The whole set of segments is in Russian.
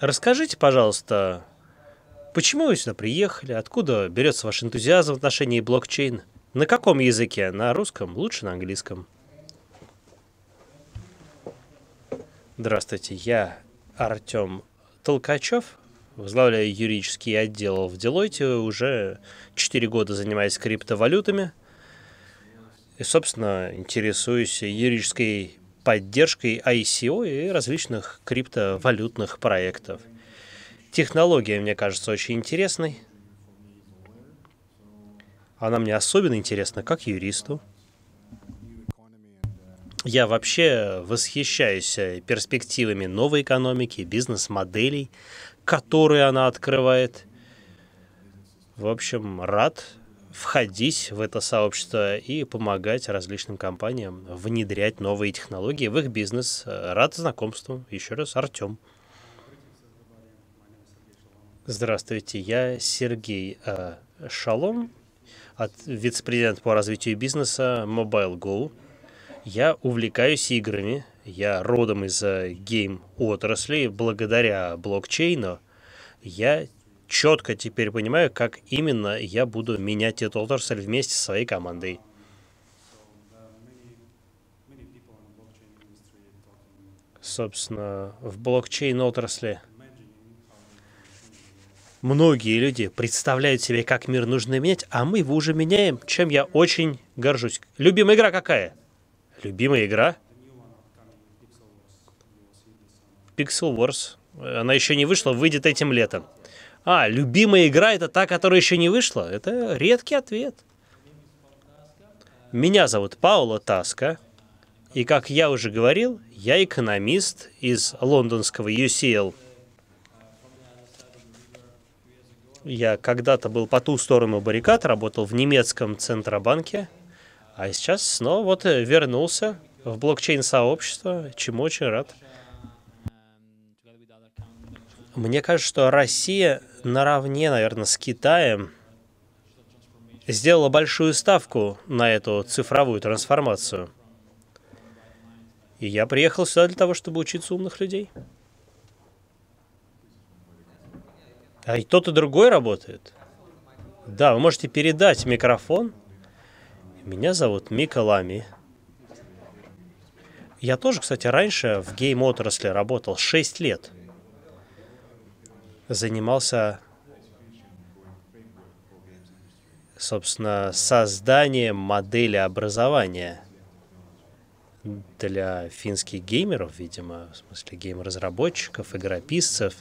Расскажите, пожалуйста, почему вы сюда приехали, откуда берется ваш энтузиазм в отношении блокчейна? На каком языке? На русском? Лучше на английском? Здравствуйте, я Артем Толкачев, возглавляю юридический отдел в Делойте, уже 4 года занимаюсь криптовалютами. И, собственно, интересуюсь юридической поддержкой ICO и различных криптовалютных проектов. Технология, мне кажется, очень интересной. Она мне особенно интересна как юристу. Я вообще восхищаюсь перспективами новой экономики, бизнес-моделей, которые она открывает. В общем, рад входить в это сообщество и помогать различным компаниям внедрять новые технологии в их бизнес. Рад знакомству. Еще раз, Артем. Здравствуйте, я Сергей э, Шалом, от вице-президент по развитию бизнеса Mobile Go. Я увлекаюсь играми, я родом из э, гейм-отрасли, благодаря блокчейну я четко теперь понимаю, как именно я буду менять эту отрасль вместе со своей командой. Собственно, в блокчейн отрасли многие люди представляют себе, как мир нужно менять, а мы его уже меняем, чем я очень горжусь. Любимая игра какая? Любимая игра? Pixel Wars. Она еще не вышла, выйдет этим летом. А, любимая игра это та, которая еще не вышла? Это редкий ответ. Меня зовут Пауло Таска. И как я уже говорил, я экономист из лондонского UCL. Я когда-то был по ту сторону баррикад, работал в немецком Центробанке, а сейчас снова вот э, вернулся в блокчейн-сообщество, чему очень рад. Мне кажется, что Россия наравне, наверное, с Китаем сделала большую ставку на эту цифровую трансформацию. И я приехал сюда для того, чтобы учиться умных людей. А и тот и другой работает. Да, вы можете передать микрофон. Меня зовут Мика Лами. Я тоже, кстати, раньше в гейм-отрасли работал 6 лет занимался, собственно, созданием модели образования для финских геймеров, видимо, в смысле гейм-разработчиков, игрописцев.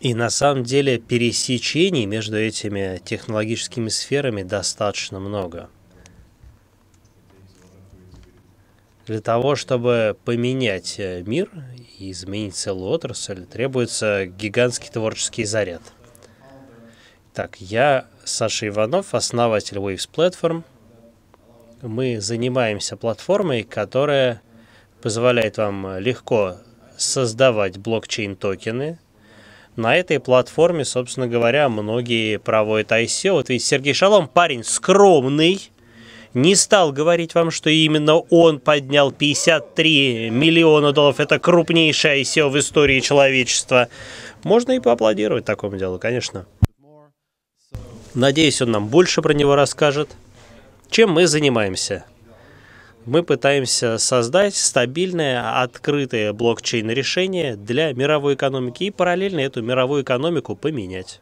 И на самом деле пересечений между этими технологическими сферами достаточно много. Для того, чтобы поменять э, мир и изменить целую отрасль, требуется гигантский творческий заряд. Так, я Саша Иванов, основатель Waves Platform. Мы занимаемся платформой, которая позволяет вам легко создавать блокчейн-токены. На этой платформе, собственно говоря, многие проводят ICO. Вот видите, Сергей Шалом парень скромный, не стал говорить вам, что именно он поднял 53 миллиона долларов. Это крупнейшее ICO в истории человечества. Можно и поаплодировать такому делу, конечно. Надеюсь, он нам больше про него расскажет. Чем мы занимаемся? Мы пытаемся создать стабильное, открытое блокчейн-решение для мировой экономики и параллельно эту мировую экономику поменять.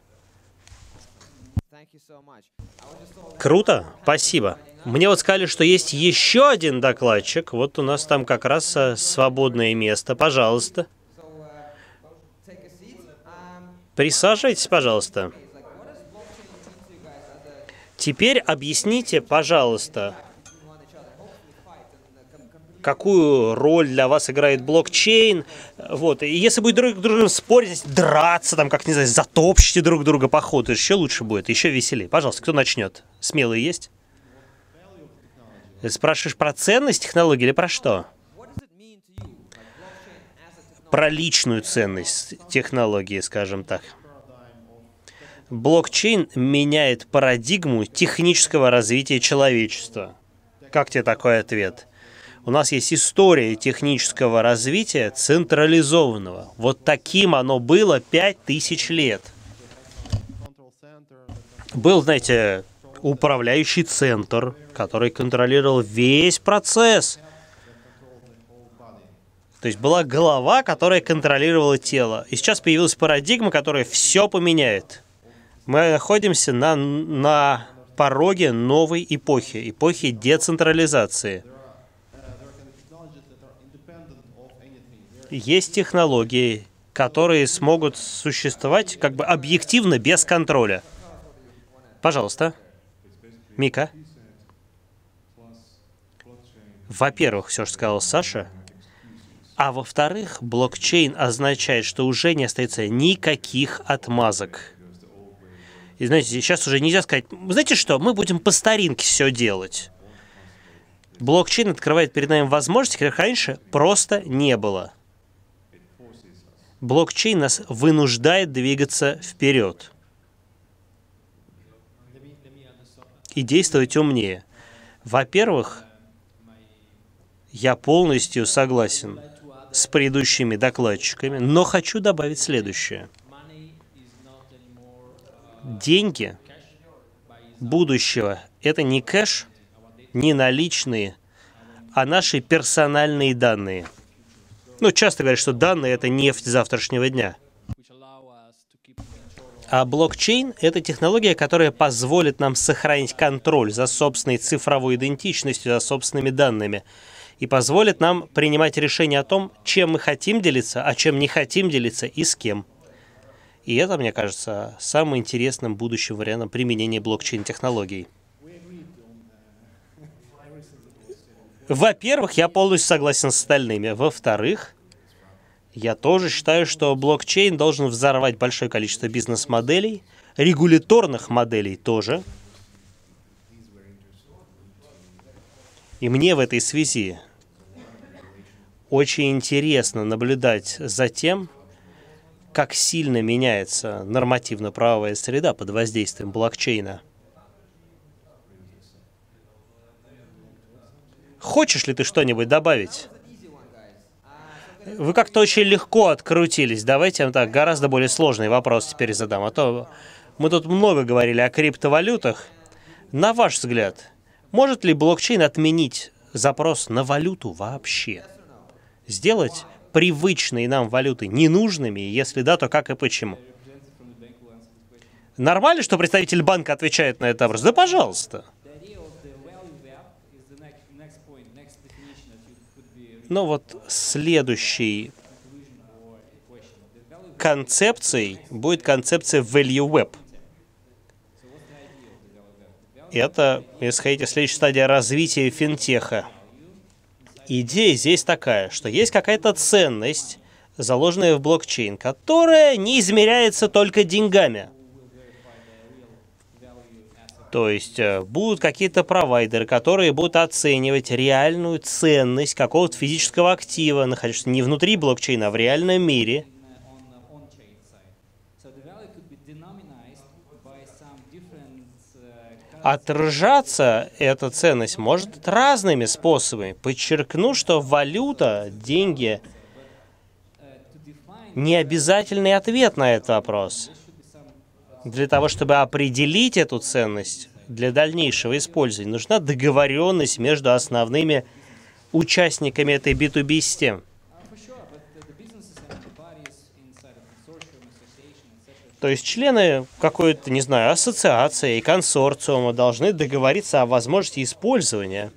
Круто, спасибо. Мне вот сказали, что есть еще один докладчик. Вот у нас там как раз э, свободное место. Пожалуйста. Присаживайтесь, пожалуйста. Теперь объясните, пожалуйста, какую роль для вас играет блокчейн. Вот. И если будет друг с другом спорить, драться, там, как, не знаю, затопчите друг друга по ходу, еще лучше будет, еще веселее. Пожалуйста, кто начнет? Смелые есть? спрашиваешь про ценность технологии или про что? Про личную ценность технологии, скажем так. Блокчейн меняет парадигму технического развития человечества. Как тебе такой ответ? У нас есть история технического развития централизованного. Вот таким оно было 5000 лет. Был, знаете, управляющий центр, который контролировал весь процесс. То есть была голова, которая контролировала тело. И сейчас появилась парадигма, которая все поменяет. Мы находимся на, на пороге новой эпохи, эпохи децентрализации. Есть технологии, которые смогут существовать как бы объективно без контроля. Пожалуйста. Мика. Во-первых, все, что сказал Саша, а во-вторых, блокчейн означает, что уже не остается никаких отмазок. И знаете, сейчас уже нельзя сказать, знаете что, мы будем по старинке все делать. Блокчейн открывает перед нами возможности, которых раньше просто не было. Блокчейн нас вынуждает двигаться вперед. и действовать умнее. Во-первых, я полностью согласен с предыдущими докладчиками, но хочу добавить следующее. Деньги будущего – это не кэш, не наличные, а наши персональные данные. Ну, часто говорят, что данные – это нефть завтрашнего дня – а блокчейн – это технология, которая позволит нам сохранить контроль за собственной цифровой идентичностью, за собственными данными и позволит нам принимать решение о том, чем мы хотим делиться, а чем не хотим делиться и с кем. И это, мне кажется, самым интересным будущим вариантом применения блокчейн-технологий. Во-первых, я полностью согласен с остальными. Во-вторых, я тоже считаю, что блокчейн должен взорвать большое количество бизнес-моделей, регуляторных моделей тоже. И мне в этой связи очень интересно наблюдать за тем, как сильно меняется нормативно-правовая среда под воздействием блокчейна. Хочешь ли ты что-нибудь добавить? Вы как-то очень легко открутились. Давайте так, гораздо более сложный вопрос теперь задам. А то мы тут много говорили о криптовалютах. На ваш взгляд, может ли блокчейн отменить запрос на валюту вообще? Сделать привычные нам валюты ненужными? Если да, то как и почему? Нормально, что представитель банка отвечает на этот вопрос? Да пожалуйста. Но вот следующей концепцией будет концепция Value Web. Это, если хотите, следующая стадия развития финтеха. Идея здесь такая, что есть какая-то ценность, заложенная в блокчейн, которая не измеряется только деньгами – то есть э, будут какие-то провайдеры, которые будут оценивать реальную ценность какого-то физического актива, находящегося не внутри блокчейна, а в реальном мире. Отражаться эта ценность может разными способами. Подчеркну, что валюта, деньги – не обязательный ответ на этот вопрос. Для того, чтобы определить эту ценность для дальнейшего использования, нужна договоренность между основными участниками этой B2B-системы. То есть члены какой-то, не знаю, ассоциации и консорциума должны договориться о возможности использования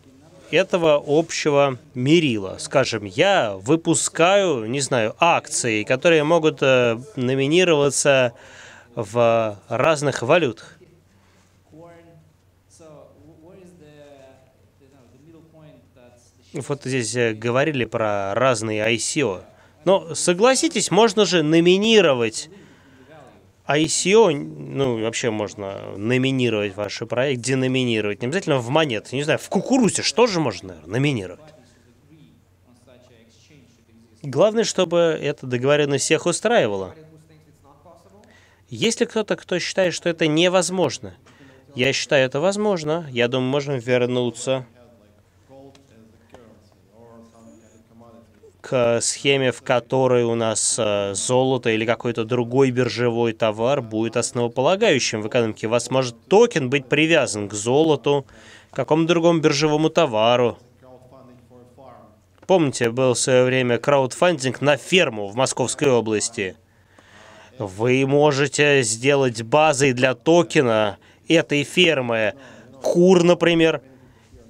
этого общего мерила. Скажем, я выпускаю, не знаю, акции, которые могут э, номинироваться в разных валютах. Вот здесь э, говорили про разные ICO. Но согласитесь, можно же номинировать ICO, ну, вообще можно номинировать ваш проект, деноминировать, не обязательно в монеты, не знаю, в кукурузе что же можно, наверное, номинировать? Главное, чтобы эта договоренность всех устраивала. Есть ли кто-то, кто считает, что это невозможно? Я считаю, это возможно. Я думаю, можем вернуться к схеме, в которой у нас э, золото или какой-то другой биржевой товар будет основополагающим в экономике. У вас может токен быть привязан к золоту, какому-то другому биржевому товару. Помните, был в свое время краудфандинг на ферму в Московской области – вы можете сделать базой для токена этой фермы кур, например,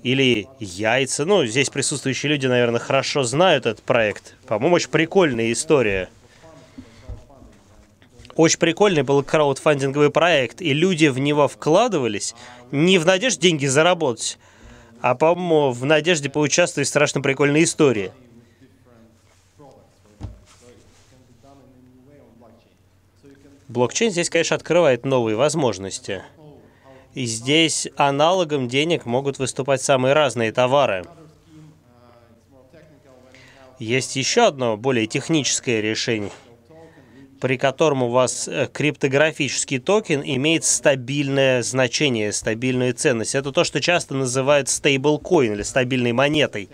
или яйца. Ну, здесь присутствующие люди, наверное, хорошо знают этот проект. По-моему, очень прикольная история. Очень прикольный был краудфандинговый проект, и люди в него вкладывались не в надежде деньги заработать, а, по-моему, в надежде поучаствовать в страшно прикольной истории – Блокчейн здесь, конечно, открывает новые возможности. И здесь аналогом денег могут выступать самые разные товары. Есть еще одно более техническое решение, при котором у вас э, криптографический токен имеет стабильное значение, стабильную ценность. Это то, что часто называют стейблкоин или стабильной монетой.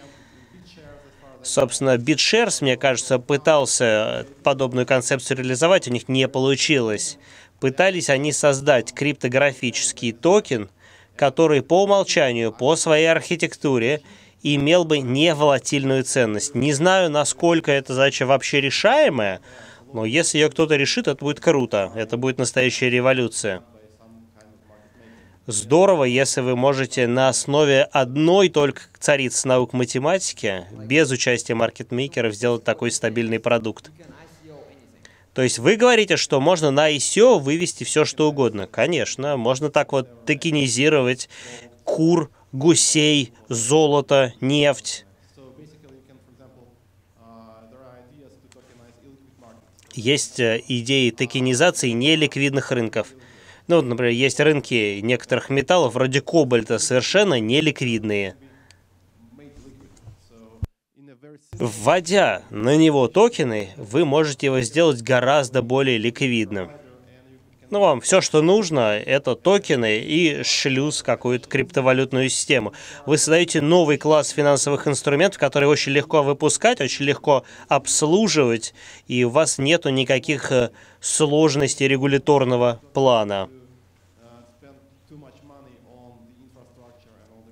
Собственно, BitShares, мне кажется, пытался подобную концепцию реализовать, у них не получилось. Пытались они создать криптографический токен, который по умолчанию, по своей архитектуре имел бы неволатильную ценность. Не знаю, насколько эта задача вообще решаемая, но если ее кто-то решит, это будет круто. Это будет настоящая революция. Здорово, если вы можете на основе одной только царицы наук математики, без участия маркетмейкеров, сделать такой стабильный продукт. То есть вы говорите, что можно на ICO вывести все, что угодно. Конечно, можно так вот токенизировать кур, гусей, золото, нефть. Есть э, идеи токенизации неликвидных рынков – ну, вот, например, есть рынки некоторых металлов, вроде кобальта, совершенно неликвидные. Вводя на него токены, вы можете его сделать гораздо более ликвидным. Ну, вам все, что нужно, это токены и шлюз какую-то криптовалютную систему. Вы создаете новый класс финансовых инструментов, которые очень легко выпускать, очень легко обслуживать, и у вас нету никаких э, сложностей регуляторного плана.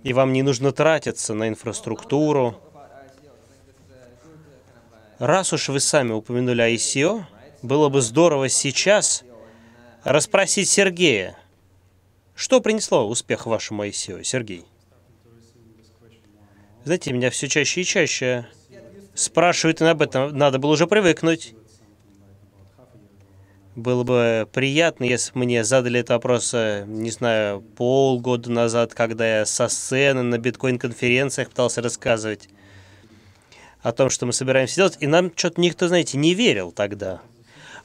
и вам не нужно тратиться на инфраструктуру. Раз уж вы сами упомянули ICO, было бы здорово сейчас расспросить Сергея, что принесло успех вашему ICO, Сергей? Знаете, меня все чаще и чаще спрашивают, и об этом надо было уже привыкнуть. Было бы приятно, если бы мне задали этот вопрос, э, не знаю, полгода назад, когда я со сцены на биткоин-конференциях пытался рассказывать о том, что мы собираемся делать, и нам что-то никто, знаете, не верил тогда.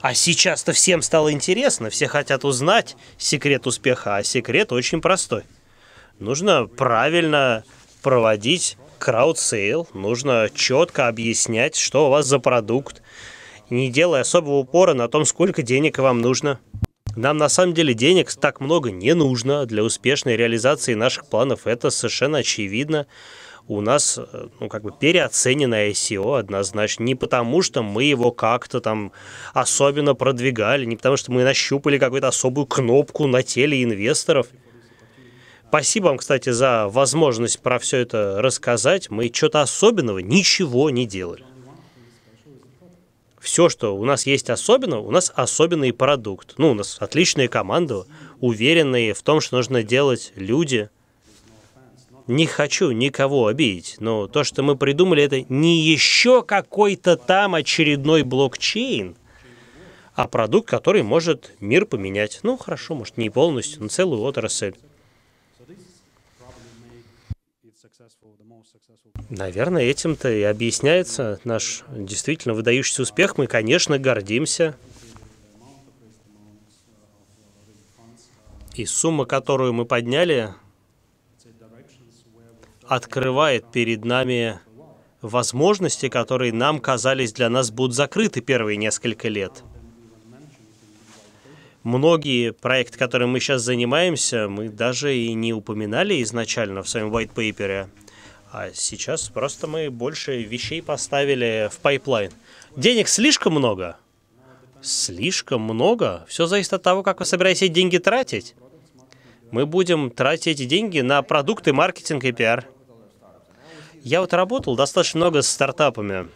А сейчас-то всем стало интересно, все хотят узнать секрет успеха, а секрет очень простой. Нужно правильно проводить краудсейл, нужно четко объяснять, что у вас за продукт, не делая особого упора на том, сколько денег вам нужно. Нам на самом деле денег так много не нужно для успешной реализации наших планов. Это совершенно очевидно. У нас, э, ну, как бы переоценено SEO однозначно. Не потому, что мы его как-то там особенно продвигали, не потому, что мы нащупали какую-то особую кнопку на теле инвесторов. Спасибо вам, кстати, за возможность про все это рассказать. Мы что-то особенного ничего не делали все, что у нас есть особенного, у нас особенный продукт. Ну, у нас отличная команда, уверенные в том, что нужно делать люди. Не хочу никого обидеть, но то, что мы придумали, это не еще какой-то там очередной блокчейн, а продукт, который может мир поменять. Ну, хорошо, может, не полностью, но целую отрасль. Наверное, этим-то и объясняется наш действительно выдающийся успех. Мы, конечно, гордимся. И сумма, которую мы подняли, открывает перед нами возможности, которые нам казались для нас будут закрыты первые несколько лет многие проекты, которыми мы сейчас занимаемся, мы даже и не упоминали изначально в своем white paper. А сейчас просто мы больше вещей поставили в пайплайн. Денег слишком много? Слишком много? Все зависит от того, как вы собираетесь деньги тратить. Мы будем тратить эти деньги на продукты, маркетинг и пиар. Я вот работал достаточно много с стартапами.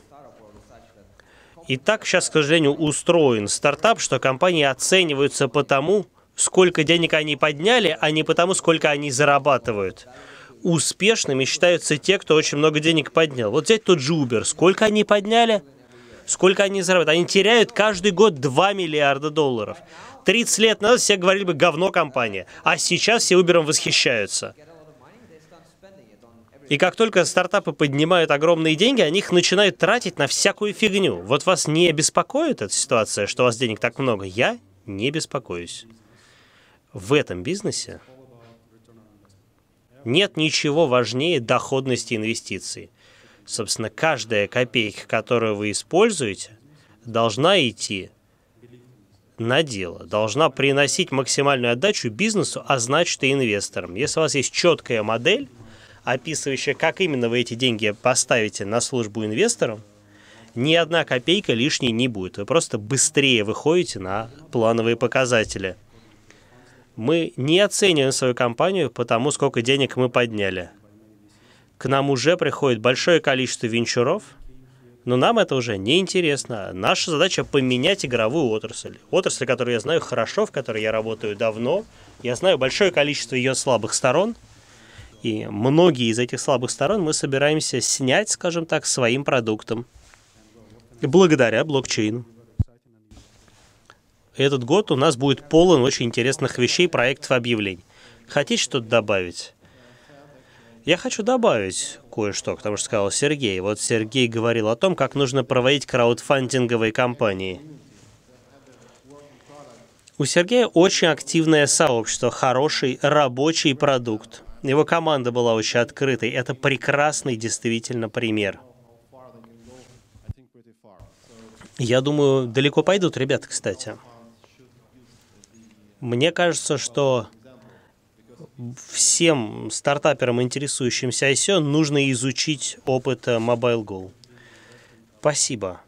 И так сейчас, к сожалению, устроен стартап, что компании оцениваются по тому, сколько денег они подняли, а не потому, сколько они зарабатывают. Успешными считаются те, кто очень много денег поднял. Вот взять тот же Uber. Сколько они подняли? Сколько они зарабатывают? Они теряют каждый год 2 миллиарда долларов. 30 лет назад все говорили бы «говно компания», а сейчас все Uber восхищаются. И как только стартапы поднимают огромные деньги, они их начинают тратить на всякую фигню. Вот вас не беспокоит эта ситуация, что у вас денег так много? Я не беспокоюсь. В этом бизнесе нет ничего важнее доходности инвестиций. Собственно, каждая копейка, которую вы используете, должна идти на дело, должна приносить максимальную отдачу бизнесу, а значит и инвесторам. Если у вас есть четкая модель, описывающая, как именно вы эти деньги поставите на службу инвесторам, ни одна копейка лишней не будет. Вы просто быстрее выходите на плановые показатели. Мы не оцениваем свою компанию по тому, сколько денег мы подняли. К нам уже приходит большое количество венчуров, но нам это уже не интересно. Наша задача поменять игровую отрасль. Отрасль, которую я знаю хорошо, в которой я работаю давно. Я знаю большое количество ее слабых сторон – и многие из этих слабых сторон мы собираемся снять, скажем так, своим продуктом. Благодаря блокчейну. Этот год у нас будет полон очень интересных вещей, проектов, объявлений. Хотите что-то добавить? Я хочу добавить кое-что, К тому что сказал Сергей. Вот Сергей говорил о том, как нужно проводить краудфандинговые кампании. У Сергея очень активное сообщество, хороший рабочий продукт. Его команда была очень открытой. Это прекрасный действительно пример. Я думаю, далеко пойдут ребята, кстати. Мне кажется, что всем стартаперам, интересующимся ICO, нужно изучить опыт э, Mobile Go. Спасибо.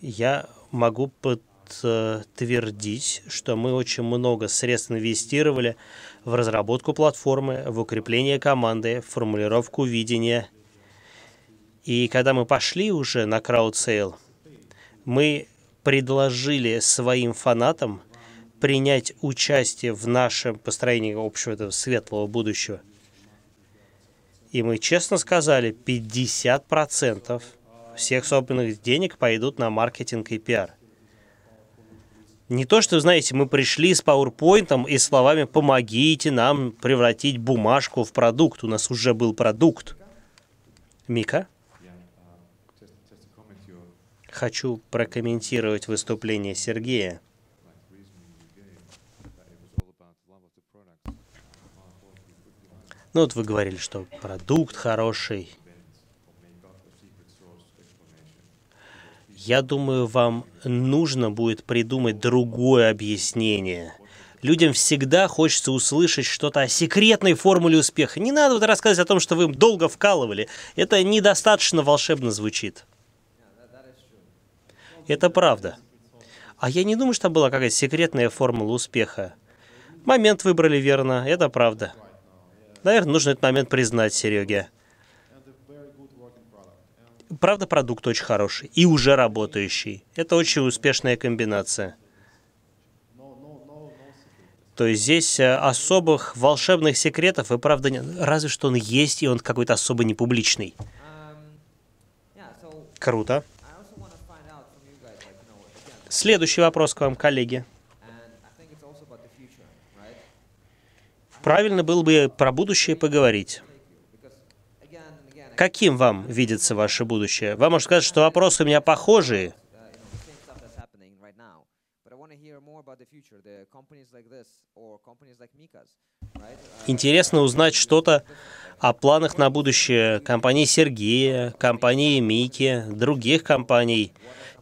Я могу под подтвердить, э, что мы очень много средств инвестировали в разработку платформы, в укрепление команды, в формулировку видения. И когда мы пошли уже на краудсейл, мы предложили своим фанатам принять участие в нашем построении общего этого светлого будущего. И мы честно сказали, 50% всех собранных денег пойдут на маркетинг и пиар не то, что, знаете, мы пришли с PowerPoint и словами «помогите нам превратить бумажку в продукт». У нас уже был продукт. Мика? Хочу прокомментировать выступление Сергея. Ну вот вы говорили, что продукт хороший, Я думаю, вам нужно будет придумать другое объяснение. Людям всегда хочется услышать что-то о секретной формуле успеха. Не надо рассказывать о том, что вы им долго вкалывали. Это недостаточно волшебно звучит. Это правда. А я не думаю, что была какая-то секретная формула успеха. Момент выбрали верно, это правда. Наверное, нужно этот момент признать Сереге правда продукт очень хороший и уже работающий. Это очень успешная комбинация. То есть здесь э, особых волшебных секретов и правда Разве что он есть, и он какой-то особо не публичный. Круто. Следующий вопрос к вам, коллеги. Правильно было бы про будущее поговорить. Каким вам видится ваше будущее? Вам можно сказать, что вопросы у меня похожие. Интересно узнать что-то о планах на будущее компании Сергея, компании Мики, других компаний.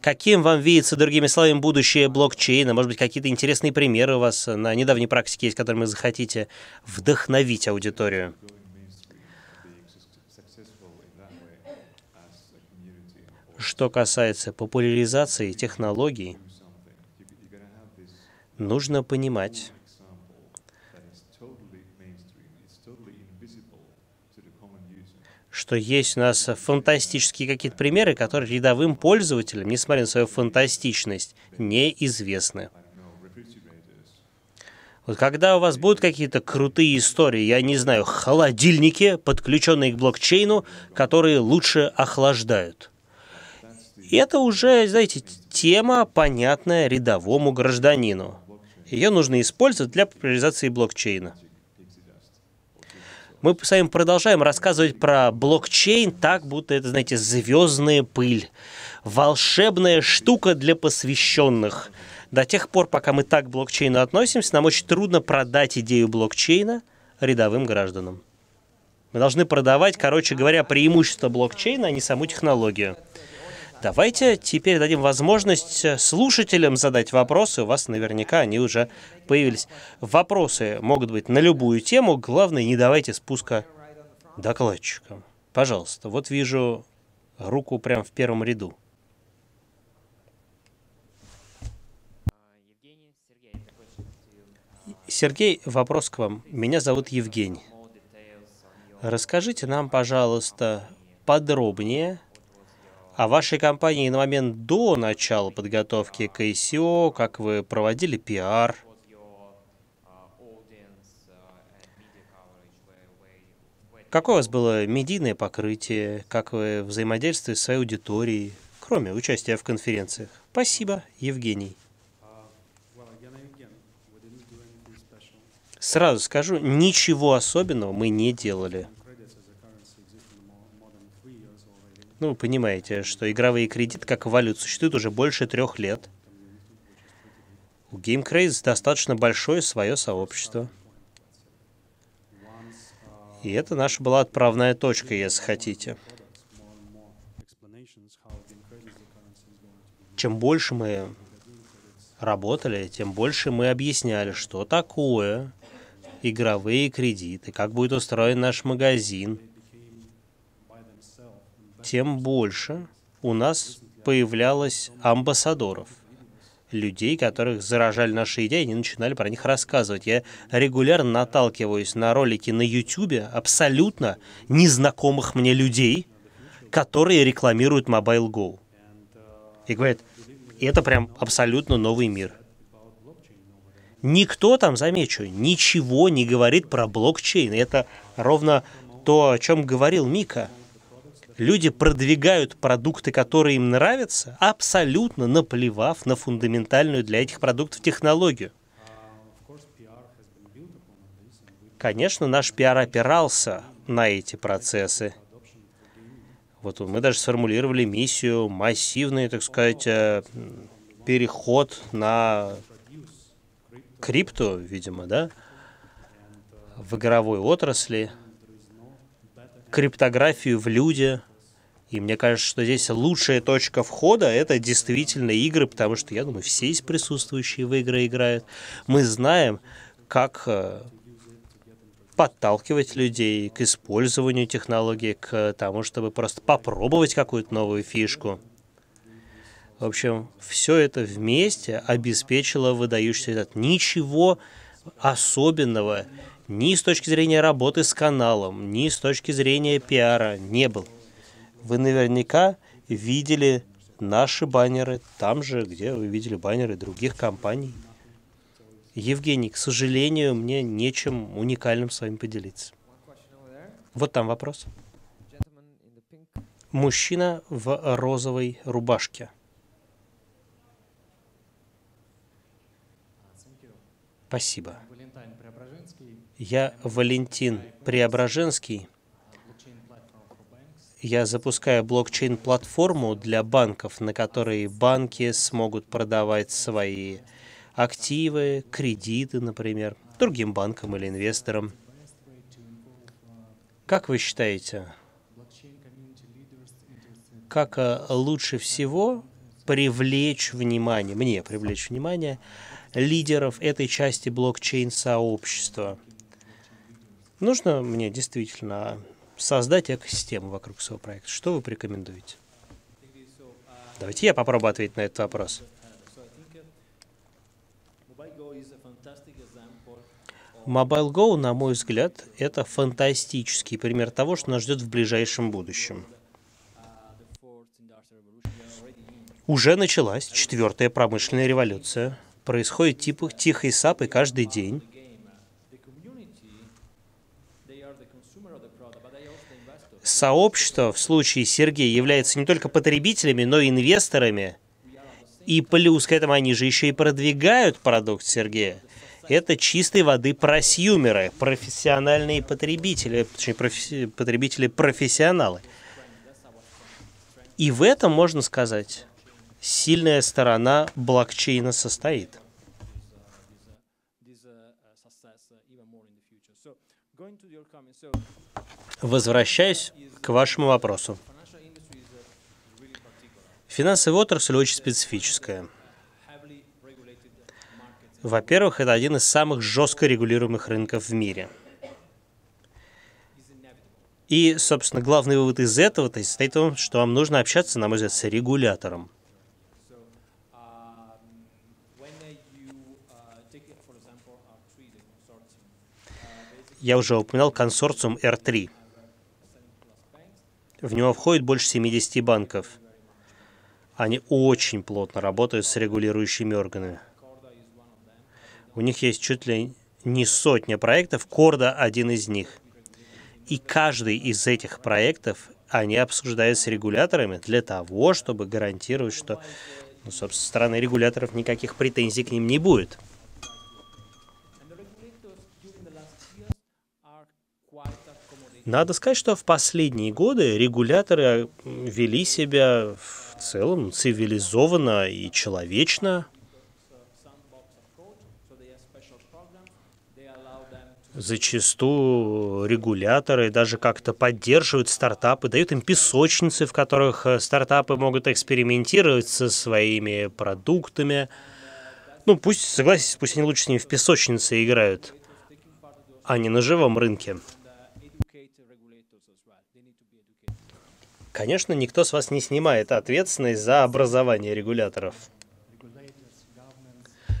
Каким вам видится, другими словами, будущее блокчейна? Может быть, какие-то интересные примеры у вас на недавней практике есть, которыми вы захотите вдохновить аудиторию? Что касается популяризации технологий, нужно понимать, что есть у нас фантастические какие-то примеры, которые рядовым пользователям, несмотря на свою фантастичность, неизвестны. Вот когда у вас будут какие-то крутые истории, я не знаю, холодильники, подключенные к блокчейну, которые лучше охлаждают – это уже, знаете, тема, понятная рядовому гражданину. Ее нужно использовать для популяризации блокчейна. Мы с вами продолжаем рассказывать про блокчейн так, будто это, знаете, звездная пыль. Волшебная штука для посвященных. До тех пор, пока мы так к блокчейну относимся, нам очень трудно продать идею блокчейна рядовым гражданам. Мы должны продавать, короче говоря, преимущество блокчейна, а не саму технологию. Давайте теперь дадим возможность э, слушателям задать вопросы. У вас наверняка они уже появились. Вопросы могут быть на любую тему. Главное, не давайте спуска докладчикам. Пожалуйста, вот вижу руку прямо в первом ряду. Сергей, вопрос к вам. Меня зовут Евгений. Расскажите нам, пожалуйста, подробнее а вашей компании на момент до начала подготовки к ICO, как вы проводили пиар, Какое у вас было медийное покрытие? Как вы взаимодействовали с своей аудиторией, кроме участия в конференциях? Спасибо, Евгений. Сразу скажу, ничего особенного мы не делали. ну, вы понимаете, что игровые кредиты как валют существуют уже больше трех лет. У Game Craze достаточно большое свое сообщество. И это наша была отправная точка, если хотите. Чем больше мы работали, тем больше мы объясняли, что такое игровые кредиты, как будет устроен наш магазин – тем больше у нас появлялось амбассадоров, людей, которых заражали наши идеи, они начинали про них рассказывать. Я регулярно наталкиваюсь на ролики на YouTube абсолютно незнакомых мне людей, которые рекламируют Mobile Go. И говорят, это прям абсолютно новый мир. Никто там, замечу, ничего не говорит про блокчейн. Это ровно то, о чем говорил Мика – люди продвигают продукты, которые им нравятся, абсолютно наплевав на фундаментальную для этих продуктов технологию. Конечно, наш пиар опирался на эти процессы. Вот мы даже сформулировали миссию массивный, так сказать, э, переход на крипту, видимо, да, в игровой отрасли, криптографию в люди. И мне кажется, что здесь лучшая точка входа – это действительно игры, потому что, я думаю, все из присутствующие в игры играют. Мы знаем, как э, подталкивать людей к использованию технологии, к тому, чтобы просто попробовать какую-то новую фишку. В общем, все это вместе обеспечило выдающийся результат. Ничего особенного ни с точки зрения работы с каналом, ни с точки зрения пиара не было. Вы наверняка видели наши баннеры там же, где вы видели баннеры других компаний. Евгений, к сожалению, мне нечем уникальным с вами поделиться. Вот там вопрос. Мужчина в розовой рубашке. Спасибо. Я Валентин Преображенский, я запускаю блокчейн-платформу для банков, на которой банки смогут продавать свои активы, кредиты, например, другим банкам или инвесторам. Как вы считаете, как э, лучше всего привлечь внимание, мне привлечь внимание, лидеров этой части блокчейн-сообщества? Нужно мне действительно создать экосистему вокруг своего проекта. Что вы порекомендуете? Давайте я попробую ответить на этот вопрос. Mobile Go, на мой взгляд, это фантастический пример того, что нас ждет в ближайшем будущем. Уже началась четвертая промышленная революция. Происходит типа тихой сапы каждый день. сообщество в случае Сергея является не только потребителями, но и инвесторами. И плюс к этому они же еще и продвигают продукт Сергея. Это чистой воды просьюмеры, профессиональные потребители, точнее, профи потребители-профессионалы. И в этом, можно сказать, сильная сторона блокчейна состоит. Uh, uh, so Возвращаюсь к вашему вопросу. Финансовая отрасль очень специфическая. Во-первых, это один из самых жестко регулируемых рынков в мире. И, собственно, главный вывод из этого -то состоит в том, что вам нужно общаться, на мой взгляд, с регулятором. Я уже упоминал консорциум R3. В него входит больше 70 банков. Они очень плотно работают с регулирующими органами. У них есть чуть ли не сотня проектов, Корда один из них. И каждый из этих проектов они обсуждают с регуляторами для того, чтобы гарантировать, что ну, собственно, стороны регуляторов никаких претензий к ним не будет. Надо сказать, что в последние годы регуляторы э, вели себя в целом цивилизованно и человечно. Зачастую регуляторы даже как-то поддерживают стартапы, дают им песочницы, в которых э, стартапы могут экспериментировать со своими продуктами. Ну, пусть, согласитесь, пусть они лучше с ними в песочнице играют, а не на живом рынке. Конечно, никто с вас не снимает ответственность за образование регуляторов.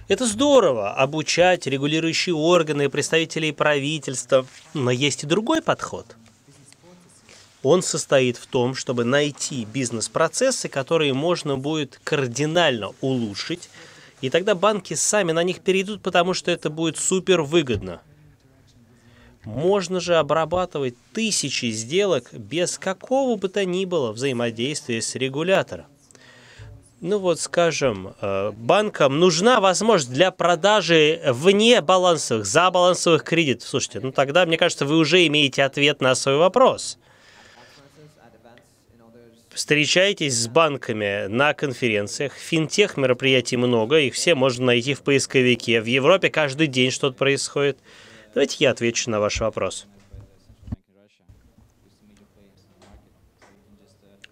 Это здорово – обучать регулирующие органы, и представителей правительства. Но есть и другой подход. Он состоит в том, чтобы найти бизнес-процессы, которые можно будет кардинально улучшить, и тогда банки сами на них перейдут, потому что это будет супер выгодно. Можно же обрабатывать тысячи сделок без какого бы то ни было взаимодействия с регулятором. Ну вот, скажем, э, банкам нужна возможность для продажи вне балансовых, за балансовых кредитов. Слушайте, ну тогда, мне кажется, вы уже имеете ответ на свой вопрос. Встречайтесь с банками на конференциях. Финтех мероприятий много, их все можно найти в поисковике. В Европе каждый день что-то происходит. Давайте я отвечу на ваш вопрос.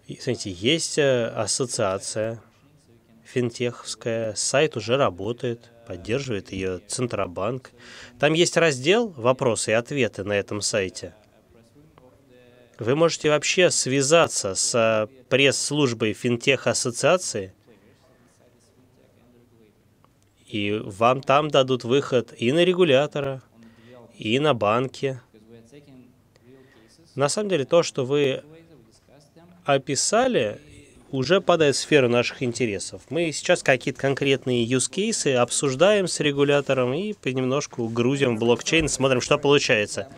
Смотрите, есть э, ассоциация финтеховская, сайт уже работает, поддерживает ее Центробанк. Там есть раздел «Вопросы и ответы» на этом сайте. Вы можете вообще связаться с э, пресс-службой финтех-ассоциации, и вам там дадут выход и на регулятора, и на банке. На самом деле, то, что вы описали, уже падает в сферу наших интересов. Мы сейчас какие-то конкретные use кейсы обсуждаем с регулятором и понемножку грузим в блокчейн, смотрим, что получается.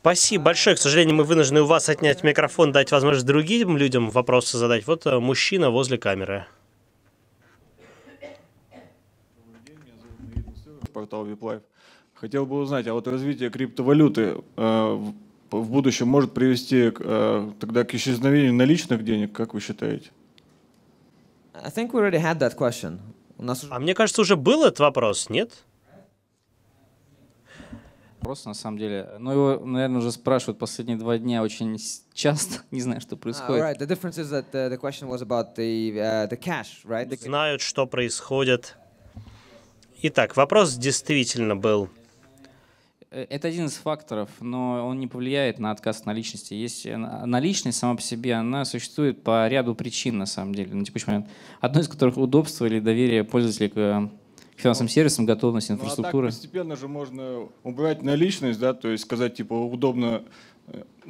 Спасибо большое. К сожалению, мы вынуждены у вас отнять микрофон, дать возможность другим людям вопросы задать. Вот э, мужчина возле камеры. Добрый день, меня зовут Наид Портал VipLife. Хотел бы узнать, а вот развитие криптовалюты э, в будущем может привести э, тогда к исчезновению наличных денег, как вы считаете? I think we already had that question. нас А мне кажется, уже был этот вопрос, нет? Вопрос, на самом деле. Ну его, наверное, уже спрашивают последние два дня очень часто. Не знаю, что ah, происходит. Uh, uh, Знают, что происходит. Итак, вопрос действительно был Э, это один из факторов, но он не повлияет на отказ от наличности. Есть э, наличность сама по себе, она существует по ряду причин, на самом деле, на текущий момент. Одно из которых удобство или доверие пользователя к э, финансовым ну, сервисам, готовность инфраструктуры. Ну, а так постепенно же можно убрать наличность, да, то есть сказать, типа, удобно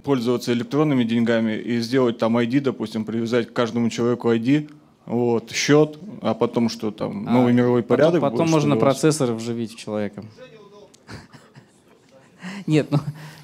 пользоваться электронными деньгами и сделать там ID, допустим, привязать к каждому человеку ID, вот, счет, а потом что там, а, новый а, мировой потом, порядок. Потом будет, можно процессоры вживить в человека. Нет, ну,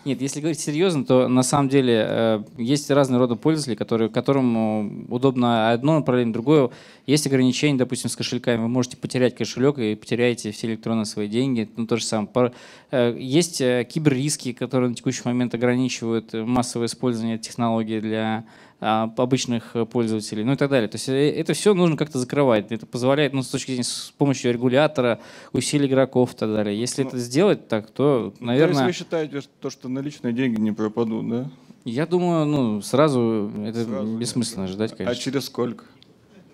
нет, если говорить серьезно, то на самом деле э, есть разные роды пользователей, которые, которым удобно одно направление, другое. Есть ограничения, допустим, с кошельками. Вы можете потерять кошелек и потеряете все электронные свои деньги. Ну, то же самое. По, э, есть э, киберриски, которые на текущий момент ограничивают э, массовое использование технологий для а, обычных э, пользователей, ну и так далее. То есть э, это все нужно как-то закрывать. Это позволяет, ну, с точки зрения, с помощью регулятора, усилий игроков и так далее. Если ну, это сделать так, то, наверное... Если вы считаете, что, что наличные деньги не пропадут, да? Я думаю, ну, сразу это сразу бессмысленно нет. ждать, а конечно. А через сколько?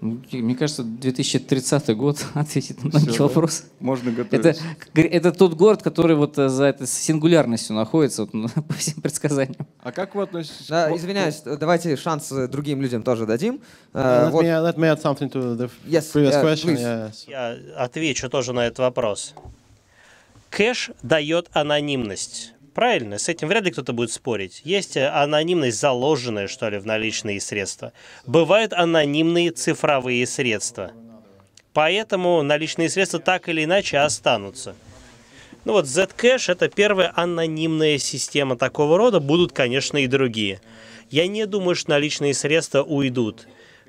Ну, мне кажется, 2030 год ответит на многие Все, вопросы. Можно готовиться. Это, это тот город, который вот э, за этой сингулярностью находится вот, ну, по всем предсказаниям. А как вы относитесь? Да, извиняюсь, давайте шанс э, другим людям тоже дадим. Э, let, вот. me, let add something to the yes, previous uh, question. Yes. Я отвечу тоже на этот вопрос. Кэш дает анонимность. Правильно, с этим вряд ли кто-то будет спорить. Есть э, анонимность, заложенная, что ли, в наличные средства. Бывают анонимные цифровые средства. Поэтому наличные средства так или иначе останутся. Ну вот Zcash это первая анонимная система такого рода, будут, конечно, и другие. Я не думаю, что наличные средства уйдут,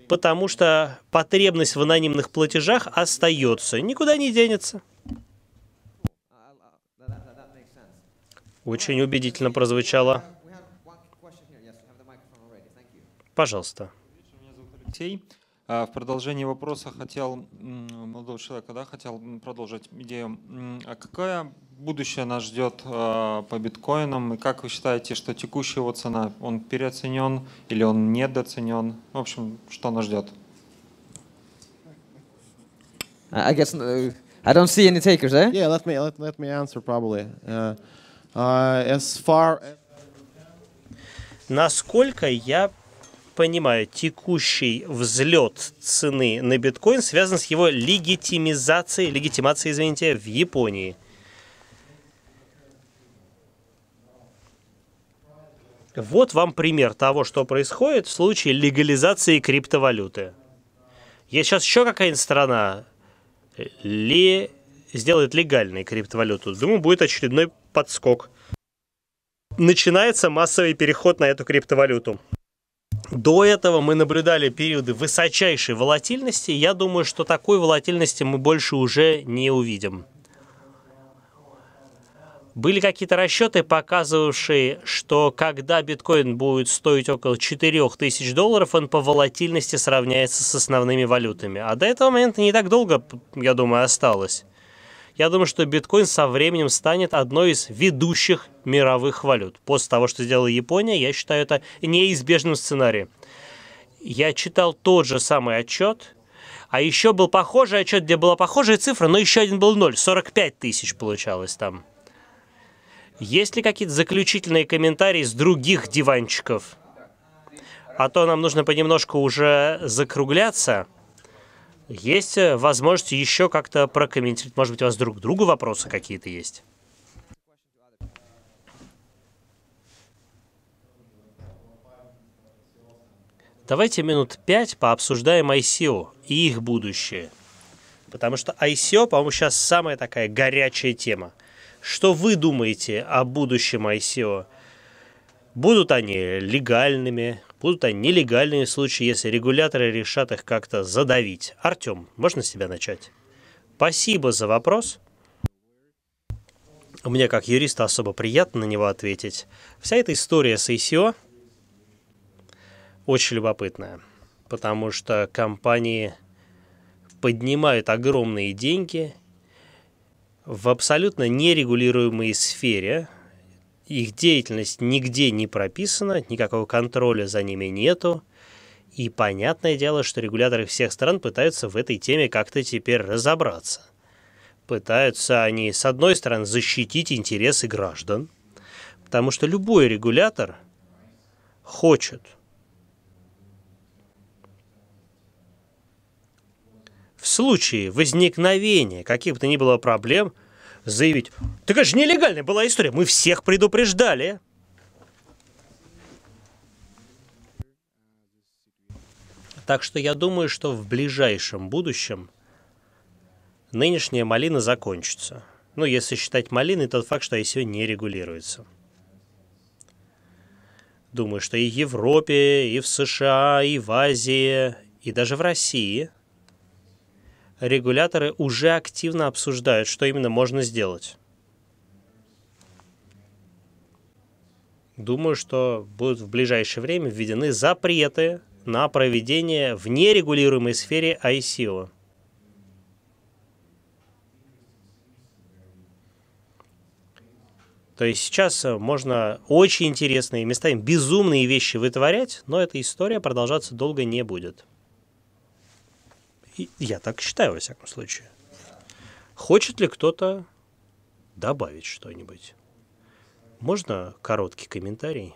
потому что потребность в анонимных платежах остается, никуда не денется. Очень убедительно прозвучало. Пожалуйста. Меня зовут Алексей. А, в продолжении вопроса хотел, молодого человека, да, хотел продолжить идею. А какое будущее нас ждет а, по биткоинам? И как вы считаете, что текущая его цена, он переоценен или он недооценен? В общем, что нас ждет? I guess uh, I don't see any takers, eh? Yeah, let me let, let me answer probably. Uh, а, Насколько я понимаю, текущий взлет цены на биткоин связан с его легитимизацией, легитимацией, извините, в Японии. Вот вам пример того, что происходит в случае легализации криптовалюты. Есть сейчас еще какая-нибудь страна легализует сделает легальной криптовалюту, думаю, будет очередной подскок. Начинается массовый переход на эту криптовалюту. До этого мы наблюдали периоды высочайшей волатильности. Я думаю, что такой волатильности мы больше уже не увидим. Были какие-то расчеты, показывавшие, что когда биткоин будет стоить около 4000 долларов, он по волатильности сравняется с основными валютами. А до этого момента не так долго, я думаю, осталось. Я думаю, что биткоин со временем станет одной из ведущих мировых валют. После того, что сделала Япония, я считаю это неизбежным сценарием. Я читал тот же самый отчет, а еще был похожий отчет, где была похожая цифра, но еще один был ноль. 45 тысяч получалось там. Есть ли какие-то заключительные комментарии с других диванчиков? А то нам нужно понемножку уже закругляться есть э, возможность еще как-то прокомментировать. Может быть, у вас друг к другу вопросы какие-то есть? Давайте минут пять пообсуждаем ICO и их будущее. Потому что ICO, по-моему, сейчас самая такая горячая тема. Что вы думаете о будущем ICO? Будут они легальными? будут они нелегальные случаи, если регуляторы решат их как-то задавить. Артем, можно с себя начать? Спасибо за вопрос. Мне как юриста особо приятно на него ответить. Вся эта история с ICO очень любопытная, потому что компании поднимают огромные деньги в абсолютно нерегулируемой сфере, их деятельность нигде не прописана, никакого контроля за ними нету. И понятное дело, что регуляторы всех стран пытаются в этой теме как-то теперь разобраться. Пытаются они, с одной стороны, защитить интересы граждан, потому что любой регулятор хочет в случае возникновения каких бы то ни было проблем – заявить. Так это же нелегальная была история. Мы всех предупреждали. Так что я думаю, что в ближайшем будущем нынешняя малина закончится. Ну, если считать малиной, тот факт, что ICO не регулируется. Думаю, что и в Европе, и в США, и в Азии, и даже в России – регуляторы уже активно обсуждают, что именно можно сделать. Думаю, что будут в ближайшее время введены запреты на проведение в нерегулируемой сфере ICO. То есть сейчас э, можно очень интересные местами, безумные вещи вытворять, но эта история продолжаться долго не будет. Я так считаю, во всяком случае. Хочет ли кто-то добавить что-нибудь? Можно короткий комментарий?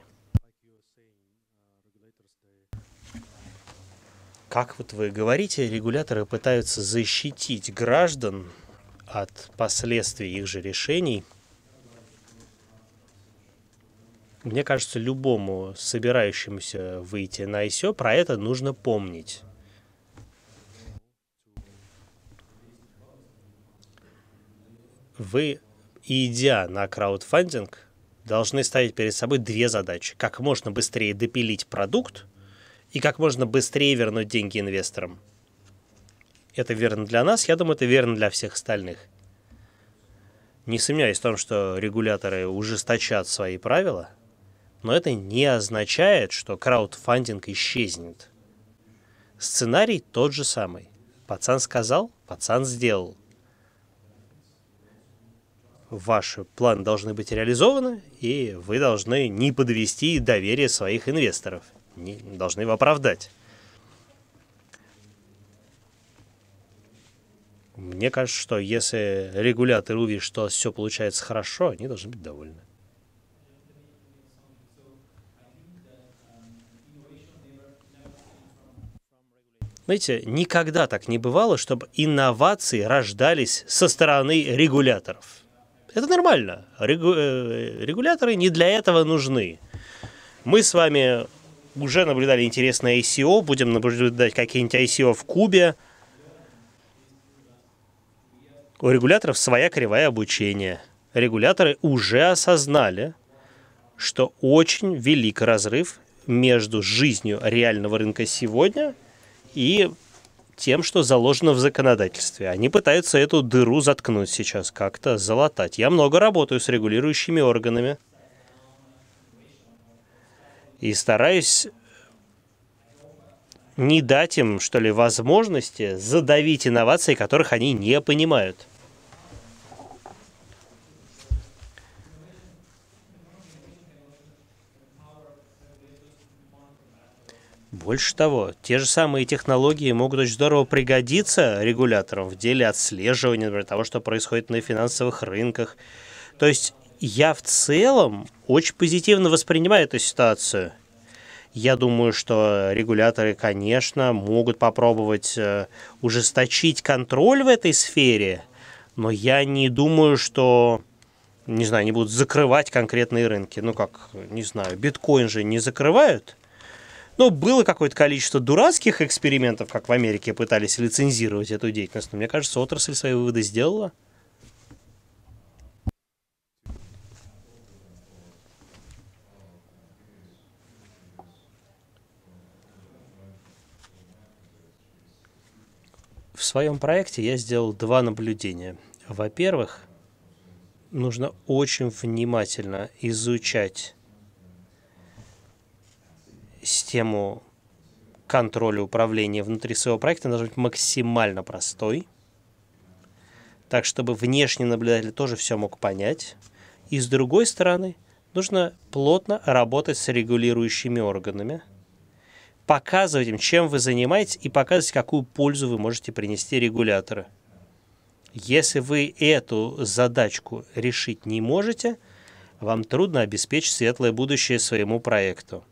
Как вот вы говорите, регуляторы пытаются защитить граждан от последствий их же решений. Мне кажется, любому собирающемуся выйти на ICO про это нужно помнить. вы, идя на краудфандинг, должны ставить перед собой две задачи. Как можно быстрее допилить продукт и как можно быстрее вернуть деньги инвесторам. Это верно для нас, я думаю, это верно для всех остальных. Не сомневаюсь в том, что регуляторы ужесточат свои правила, но это не означает, что краудфандинг исчезнет. Сценарий тот же самый. Пацан сказал, пацан сделал ваши планы должны быть реализованы, и вы должны не подвести доверие своих инвесторов, не, должны его оправдать. Мне кажется, что если регулятор увидит, что все получается хорошо, они должны быть довольны. Знаете, никогда так не бывало, чтобы инновации рождались со стороны регуляторов. Это нормально. Регу... Э, регуляторы не для этого нужны. Мы с вами уже наблюдали интересное ICO, будем наблюдать какие-нибудь ICO в Кубе. У регуляторов своя кривая обучения. Регуляторы уже осознали, что очень велик разрыв между жизнью реального рынка сегодня и тем, что заложено в законодательстве. Они пытаются эту дыру заткнуть сейчас как-то, залатать. Я много работаю с регулирующими органами. И стараюсь не дать им, что ли, возможности задавить инновации, которых они не понимают. Больше того, те же самые технологии могут очень здорово пригодиться регуляторам в деле отслеживания, например, того, что происходит на финансовых рынках. То есть я в целом очень позитивно воспринимаю эту ситуацию. Я думаю, что регуляторы, конечно, могут попробовать э, ужесточить контроль в этой сфере, но я не думаю, что не знаю, они будут закрывать конкретные рынки. Ну как, не знаю, биткоин же не закрывают. Ну, было какое-то количество дурацких экспериментов, как в Америке пытались лицензировать эту деятельность, но мне кажется, отрасль свои выводы сделала. В своем проекте я сделал два наблюдения. Во-первых, нужно очень внимательно изучать систему контроля управления внутри своего проекта она должна быть максимально простой, так чтобы внешний наблюдатель тоже все мог понять. И с другой стороны, нужно плотно работать с регулирующими органами, показывать им, чем вы занимаетесь, и показывать, какую пользу вы можете принести регулятору. Если вы эту задачку решить не можете, вам трудно обеспечить светлое будущее своему проекту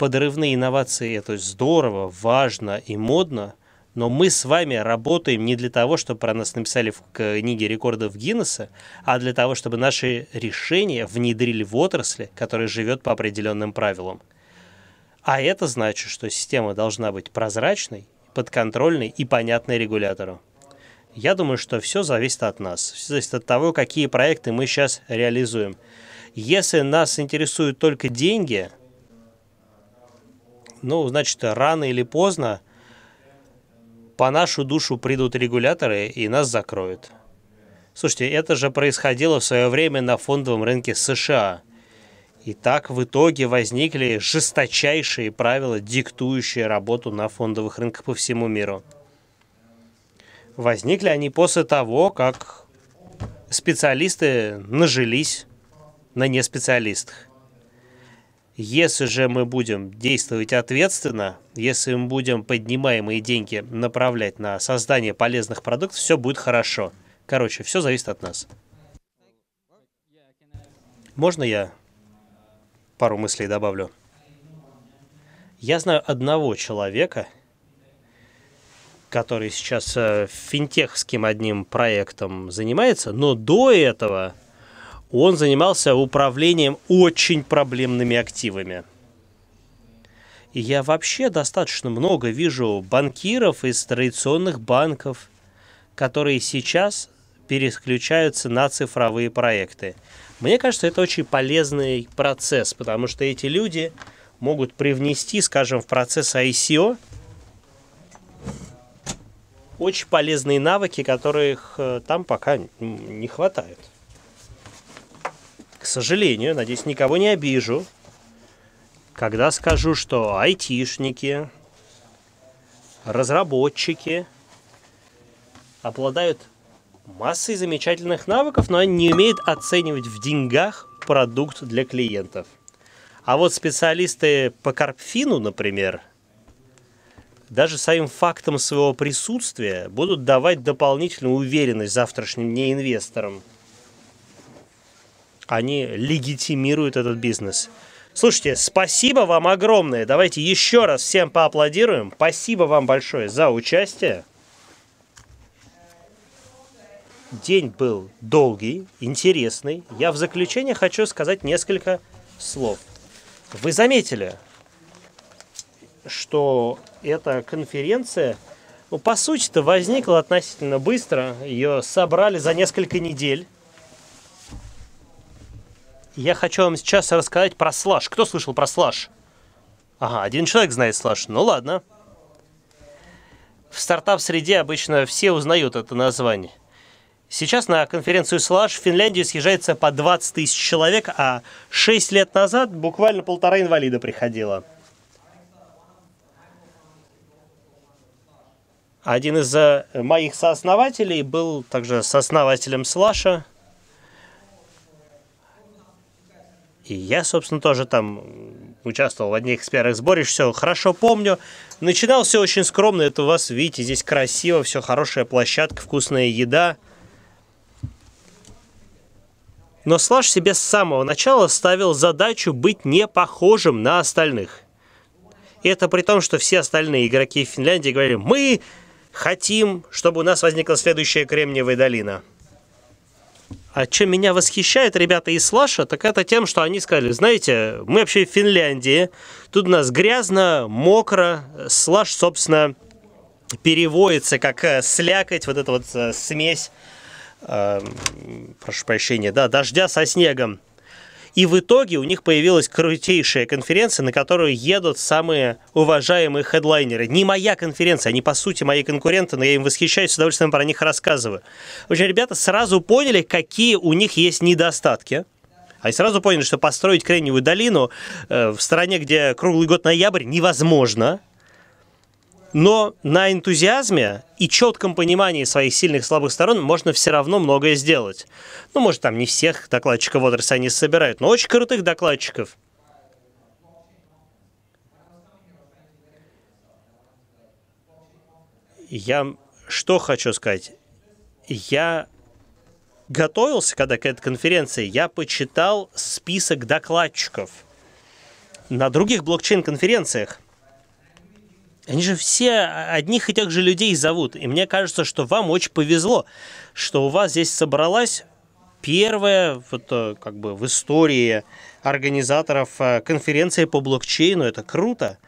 подрывные инновации – это здорово, важно и модно, но мы с вами работаем не для того, чтобы про нас написали в книге рекордов Гиннесса, а для того, чтобы наши решения внедрили в отрасли, которая живет по определенным правилам. А это значит, что система должна быть прозрачной, подконтрольной и понятной регулятору. Я думаю, что все зависит от нас. Все зависит от того, какие проекты мы сейчас реализуем. Если нас интересуют только деньги – ну, значит, рано или поздно по нашу душу придут регуляторы и нас закроют. Слушайте, это же происходило в свое время на фондовом рынке США. И так в итоге возникли жесточайшие правила, диктующие работу на фондовых рынках по всему миру. Возникли они после того, как специалисты нажились на неспециалистах. Если же мы будем действовать ответственно, если мы будем поднимаемые деньги направлять на создание полезных продуктов, все будет хорошо. Короче, все зависит от нас. Можно я пару мыслей добавлю? Я знаю одного человека, который сейчас э, финтехским одним проектом занимается, но до этого он занимался управлением очень проблемными активами. И я вообще достаточно много вижу банкиров из традиционных банков, которые сейчас переключаются на цифровые проекты. Мне кажется, это очень полезный процесс, потому что эти люди могут привнести, скажем, в процесс ICO очень полезные навыки, которых э, там пока не хватает к сожалению, надеюсь, никого не обижу, когда скажу, что айтишники, разработчики обладают массой замечательных навыков, но они не умеют оценивать в деньгах продукт для клиентов. А вот специалисты по Карпфину, например, даже своим фактом своего присутствия будут давать дополнительную уверенность завтрашним неинвесторам. инвесторам – они легитимируют этот бизнес. Слушайте, спасибо вам огромное. Давайте еще раз всем поаплодируем. Спасибо вам большое за участие. День был долгий, интересный. Я в заключение хочу сказать несколько слов. Вы заметили, что эта конференция, ну, по сути-то, возникла относительно быстро. Ее собрали за несколько недель я хочу вам сейчас рассказать про слаж. Кто слышал про слаж? Ага, один человек знает слаж. Ну ладно. В стартап-среде обычно все узнают это название. Сейчас на конференцию Slash в Финляндию съезжается по 20 тысяч человек, а 6 лет назад буквально полтора инвалида приходило. Один из э, моих сооснователей был также сооснователем Слаша – И я, собственно, тоже там участвовал в одних из первых сборищ, все хорошо помню. Начинал все очень скромно, это у вас, видите, здесь красиво, все хорошая площадка, вкусная еда. Но Слаж себе с самого начала ставил задачу быть не похожим на остальных. И это при том, что все остальные игроки в Финляндии говорили, мы хотим, чтобы у нас возникла следующая Кремниевая долина. А чем меня восхищает ребята из Слаша, так это тем, что они сказали, знаете, мы вообще в Финляндии, тут у нас грязно, мокро, Слаш, собственно, переводится как э, слякоть, вот эта вот э, смесь, э, прошу прощения, да, дождя со снегом. И в итоге у них появилась крутейшая конференция, на которую едут самые уважаемые хедлайнеры. Не моя конференция, они по сути мои конкуренты, но я им восхищаюсь, с удовольствием про них рассказываю. В общем, ребята сразу поняли, какие у них есть недостатки. Они сразу поняли, что построить Кремниевую долину э, в стране, где круглый год ноябрь, невозможно. Но на энтузиазме и четком понимании своих сильных и слабых сторон можно все равно многое сделать. Ну, может, там не всех докладчиков отрасли они собирают, но очень крутых докладчиков. Я что хочу сказать? Я готовился, когда к этой конференции, я почитал список докладчиков на других блокчейн-конференциях – они же все а, одних и тех же людей зовут. И мне кажется, что вам очень повезло, что у вас здесь собралась первая вот, э, как бы в истории организаторов э, конференции по блокчейну. Это круто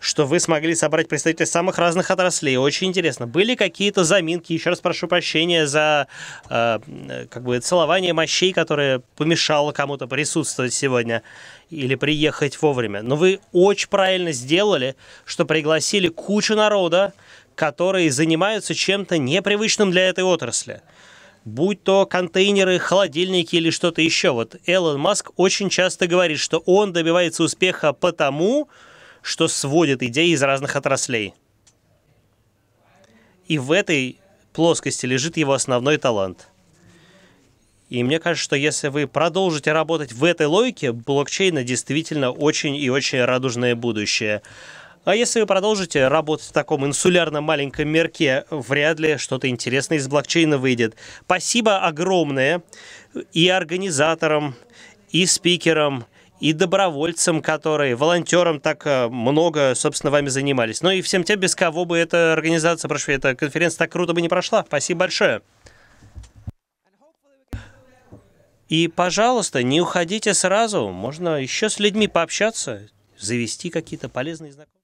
что вы смогли собрать представителей самых разных отраслей. Очень интересно. Были какие-то заминки? Еще раз прошу прощения за э, как бы целование мощей, которое помешало кому-то присутствовать сегодня или приехать вовремя. Но вы очень правильно сделали, что пригласили кучу народа, которые занимаются чем-то непривычным для этой отрасли будь то контейнеры, холодильники или что-то еще. Вот Элон Маск очень часто говорит, что он добивается успеха потому, что сводит идеи из разных отраслей. И в этой плоскости лежит его основной талант. И мне кажется, что если вы продолжите работать в этой логике, блокчейна действительно очень и очень радужное будущее. А если вы продолжите работать в таком инсулярном маленьком мерке, вряд ли что-то интересное из блокчейна выйдет. Спасибо огромное и организаторам, и спикерам, и добровольцам, которые, волонтерам так э, много, собственно, вами занимались. Ну и всем тем, без кого бы эта организация, прошла, эта конференция так круто бы не прошла. Спасибо большое. И, пожалуйста, не уходите сразу. Можно еще с людьми пообщаться, завести какие-то полезные знакомства.